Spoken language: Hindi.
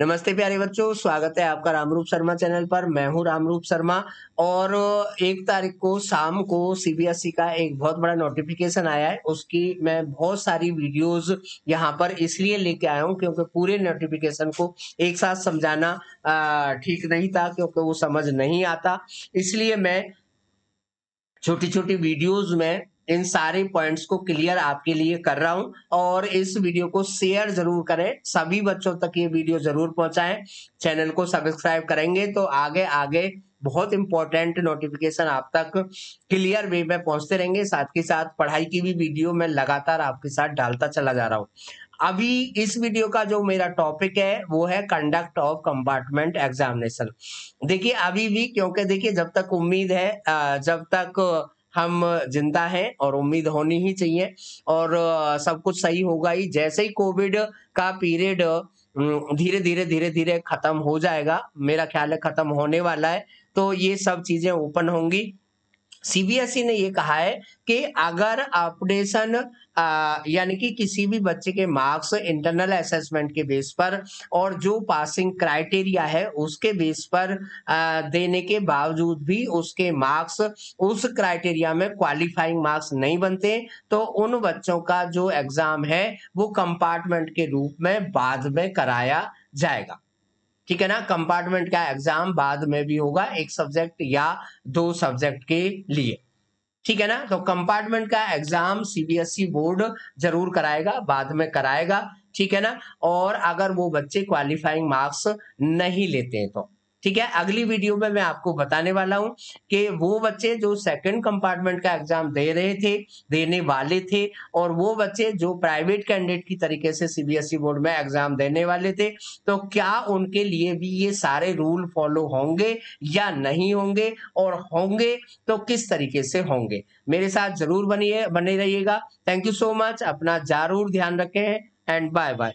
नमस्ते प्यारे बच्चों स्वागत है आपका रामरूप शर्मा चैनल पर मैं हूं रामरूप शर्मा और एक तारीख को शाम को सीबीएसई e का एक बहुत बड़ा नोटिफिकेशन आया है उसकी मैं बहुत सारी वीडियोस यहां पर इसलिए लेके आया हूं क्योंकि पूरे नोटिफिकेशन को एक साथ समझाना ठीक नहीं था क्योंकि वो समझ नहीं आता इसलिए मैं छोटी छोटी वीडियोज में इन सारे पॉइंट्स को क्लियर आपके लिए कर रहा हूं और इस वीडियो को शेयर जरूर करें सभी बच्चों तक ये वीडियो जरूर पहुंचाएं चैनल को सब्सक्राइब करेंगे तो आगे आगे बहुत इंपॉर्टेंट नोटिफिकेशन आप तक क्लियर वे में पहुंचते रहेंगे साथ के साथ पढ़ाई की भी वीडियो मैं लगातार आपके साथ डालता चला जा रहा हूं अभी इस वीडियो का जो मेरा टॉपिक है वो है कंडक्ट ऑफ कंपार्टमेंट एग्जामिनेशन देखिए अभी भी क्योंकि देखिए जब तक उम्मीद है जब तक हम जिंदा हैं और उम्मीद होनी ही चाहिए और सब कुछ सही होगा ही जैसे ही कोविड का पीरियड धीरे धीरे धीरे धीरे खत्म हो जाएगा मेरा ख्याल है खत्म होने वाला है तो ये सब चीजें ओपन होंगी सीबीएसई ने ये कहा है कि अगर अपडेशन यानी कि किसी भी बच्चे के मार्क्स इंटरनल असेसमेंट के बेस पर और जो पासिंग क्राइटेरिया है उसके बेस पर आ, देने के बावजूद भी उसके मार्क्स उस क्राइटेरिया में क्वालिफाइंग मार्क्स नहीं बनते तो उन बच्चों का जो एग्जाम है वो कंपार्टमेंट के रूप में बाद में कराया जाएगा ठीक है ना कंपार्टमेंट का एग्जाम बाद में भी होगा एक सब्जेक्ट या दो सब्जेक्ट के लिए ठीक है ना तो कंपार्टमेंट का एग्जाम सीबीएसई बोर्ड जरूर कराएगा बाद में कराएगा ठीक है ना और अगर वो बच्चे क्वालिफाइंग मार्क्स नहीं लेते हैं तो ठीक है अगली वीडियो में मैं आपको बताने वाला हूं कि वो बच्चे जो सेकंड कंपार्टमेंट का एग्जाम दे रहे थे देने वाले थे और वो बच्चे जो प्राइवेट कैंडिडेट की तरीके से सीबीएसई बोर्ड e में एग्जाम देने वाले थे तो क्या उनके लिए भी ये सारे रूल फॉलो होंगे या नहीं होंगे और होंगे तो किस तरीके से होंगे मेरे साथ जरूर बनिए बने रहिएगा थैंक यू सो मच अपना जरूर ध्यान रखें एंड बाय बाय